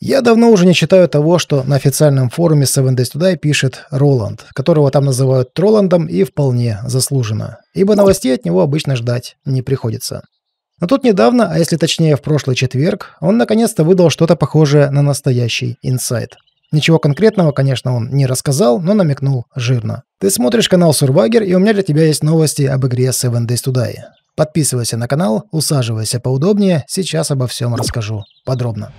Я давно уже не читаю того, что на официальном форуме Seven Days Today пишет Роланд, которого там называют Троландом и вполне заслуженно, ибо новостей от него обычно ждать не приходится. Но а тут недавно, а если точнее в прошлый четверг, он наконец-то выдал что-то похожее на настоящий инсайт. Ничего конкретного, конечно, он не рассказал, но намекнул жирно. Ты смотришь канал Survivor, и у меня для тебя есть новости об игре Seven Days to Die. Подписывайся на канал, усаживайся поудобнее, сейчас обо всем расскажу подробно.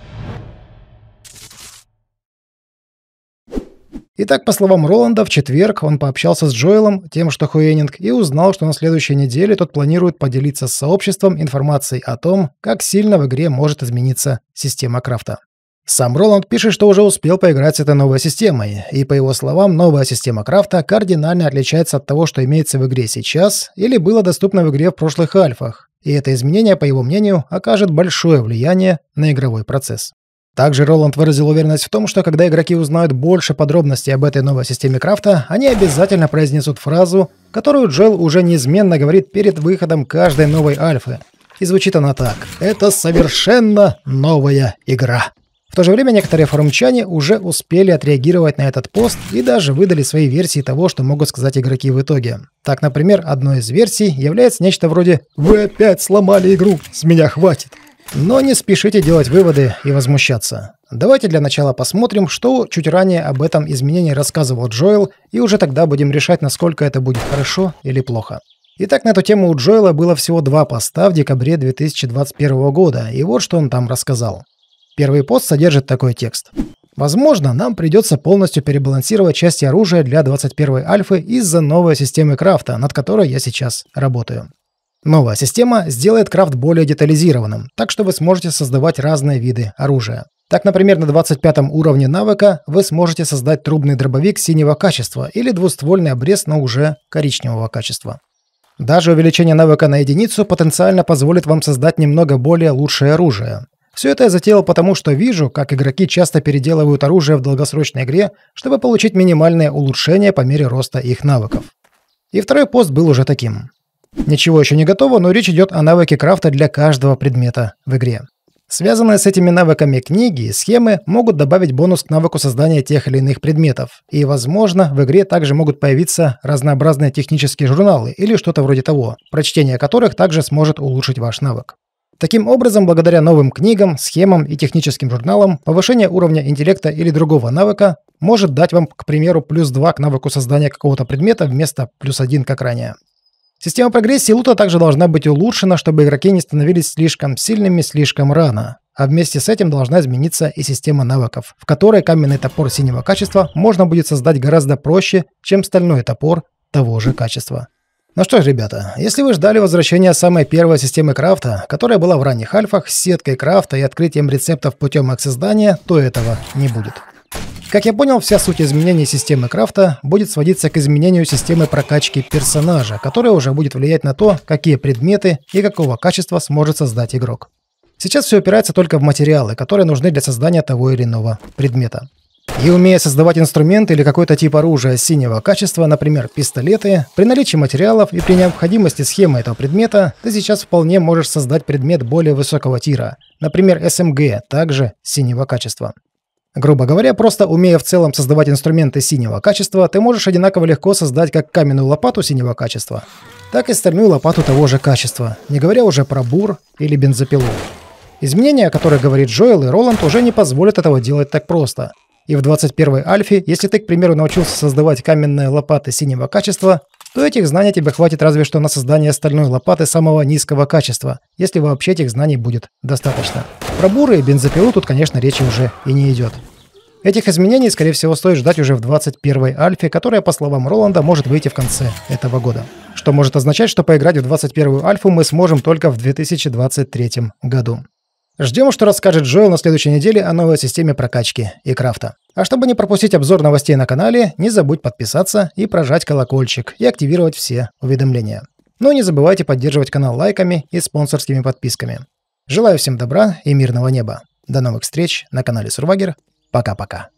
Итак, по словам Роланда, в четверг он пообщался с Джоэлом, тем, что Хуэнинг, и узнал, что на следующей неделе тот планирует поделиться с сообществом информацией о том, как сильно в игре может измениться система крафта. Сам Роланд пишет, что уже успел поиграть с этой новой системой, и, по его словам, новая система крафта кардинально отличается от того, что имеется в игре сейчас или было доступно в игре в прошлых альфах, и это изменение, по его мнению, окажет большое влияние на игровой процесс. Также Роланд выразил уверенность в том, что когда игроки узнают больше подробностей об этой новой системе крафта, они обязательно произнесут фразу, которую Джоэл уже неизменно говорит перед выходом каждой новой альфы. И звучит она так. «Это совершенно новая игра». В то же время некоторые форумчане уже успели отреагировать на этот пост и даже выдали свои версии того, что могут сказать игроки в итоге. Так, например, одной из версий является нечто вроде «Вы опять сломали игру, с меня хватит». Но не спешите делать выводы и возмущаться. Давайте для начала посмотрим, что чуть ранее об этом изменении рассказывал Джоэл, и уже тогда будем решать, насколько это будет хорошо или плохо. Итак, на эту тему у Джоэла было всего два поста в декабре 2021 года, и вот что он там рассказал. Первый пост содержит такой текст. Возможно, нам придется полностью перебалансировать части оружия для 21 альфы из-за новой системы крафта, над которой я сейчас работаю. Новая система сделает крафт более детализированным, так что вы сможете создавать разные виды оружия. Так, например, на 25 уровне навыка вы сможете создать трубный дробовик синего качества или двуствольный обрез, но уже коричневого качества. Даже увеличение навыка на единицу потенциально позволит вам создать немного более лучшее оружие. Все это я затеял потому, что вижу, как игроки часто переделывают оружие в долгосрочной игре, чтобы получить минимальное улучшение по мере роста их навыков. И второй пост был уже таким. Ничего еще не готово, но речь идет о навыке крафта для каждого предмета в игре. Связанные с этими навыками книги и схемы могут добавить бонус к навыку создания тех или иных предметов. И, возможно, в игре также могут появиться разнообразные технические журналы или что-то вроде того, прочтение которых также сможет улучшить ваш навык. Таким образом, благодаря новым книгам, схемам и техническим журналам, повышение уровня интеллекта или другого навыка может дать вам, к примеру, плюс 2 к навыку создания какого-то предмета вместо плюс 1, как ранее. Система прогрессии лута также должна быть улучшена, чтобы игроки не становились слишком сильными слишком рано. А вместе с этим должна измениться и система навыков, в которой каменный топор синего качества можно будет создать гораздо проще, чем стальной топор того же качества. Ну что ж, ребята, если вы ждали возвращения самой первой системы крафта, которая была в ранних альфах с сеткой крафта и открытием рецептов путем их создания, то этого не будет. Как я понял, вся суть изменения системы крафта будет сводиться к изменению системы прокачки персонажа, которая уже будет влиять на то, какие предметы и какого качества сможет создать игрок. Сейчас все опирается только в материалы, которые нужны для создания того или иного предмета. И умея создавать инструмент или какой-то тип оружия синего качества, например, пистолеты, при наличии материалов и при необходимости схемы этого предмета, ты сейчас вполне можешь создать предмет более высокого тира, например, СМГ, также синего качества. Грубо говоря, просто умея в целом создавать инструменты синего качества, ты можешь одинаково легко создать как каменную лопату синего качества, так и стальную лопату того же качества, не говоря уже про бур или бензопилу. Изменения, о которых говорит Джоэл и Роланд, уже не позволят этого делать так просто. И в 21 альфе, если ты, к примеру, научился создавать каменные лопаты синего качества, то этих знаний тебе хватит разве что на создание стальной лопаты самого низкого качества, если вообще этих знаний будет достаточно. Про буры и бензопилу тут, конечно, речи уже и не идет. Этих изменений, скорее всего, стоит ждать уже в 21-й альфе, которая, по словам Роланда, может выйти в конце этого года. Что может означать, что поиграть в 21-ю альфу мы сможем только в 2023 году. Ждем, что расскажет Джоэл на следующей неделе о новой системе прокачки и крафта. А чтобы не пропустить обзор новостей на канале, не забудь подписаться и прожать колокольчик и активировать все уведомления. Ну и не забывайте поддерживать канал лайками и спонсорскими подписками. Желаю всем добра и мирного неба. До новых встреч на канале Сурвагер. Пока-пока.